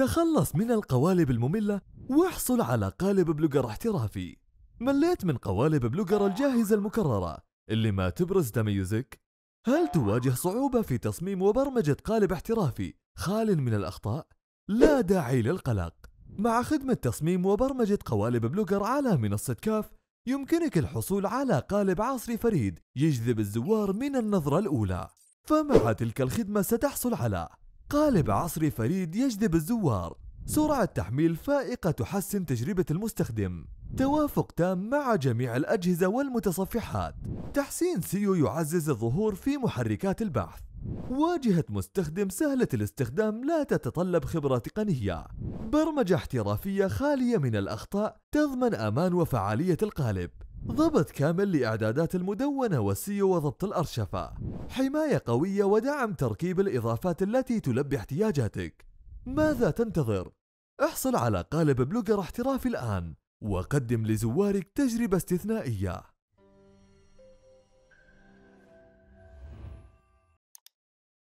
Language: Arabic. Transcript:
تخلص من القوالب المملة واحصل على قالب بلوجر احترافي مليت من قوالب بلوجر الجاهزة المكررة اللي ما تبرز تميزك؟ هل تواجه صعوبة في تصميم وبرمجة قالب احترافي خال من الأخطاء؟ لا داعي للقلق مع خدمة تصميم وبرمجة قوالب بلوجر على منصة كاف يمكنك الحصول على قالب عصري فريد يجذب الزوار من النظرة الأولى فمع تلك الخدمة ستحصل على قالب عصري فريد يجذب الزوار سرعة تحميل فائقة تحسن تجربة المستخدم توافق تام مع جميع الأجهزة والمتصفحات تحسين سيو يعزز الظهور في محركات البحث واجهة مستخدم سهلة الاستخدام لا تتطلب خبرة تقنية برمجة احترافية خالية من الأخطاء تضمن أمان وفعالية القالب ضبط كامل لإعدادات المدونة والسيو وضبط الأرشفة حماية قوية ودعم تركيب الإضافات التي تلبي احتياجاتك ماذا تنتظر؟ احصل على قالب بلوجر احترافي الآن وقدم لزوارك تجربة استثنائية